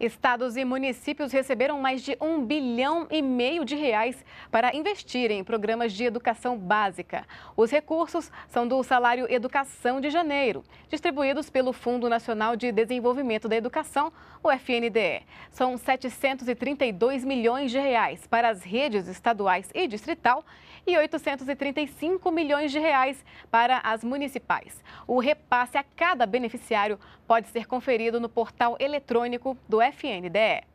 Estados e municípios receberam mais de um bilhão e meio de reais para investir em programas de educação básica. Os recursos são do Salário Educação de Janeiro, distribuídos pelo Fundo Nacional de Desenvolvimento da Educação, o FNDE. São 732 milhões de reais para as redes estaduais e distrital e 835 milhões de reais para as municipais. O repasse a cada beneficiário pode ser conferido no portal eletrônico do FNDE.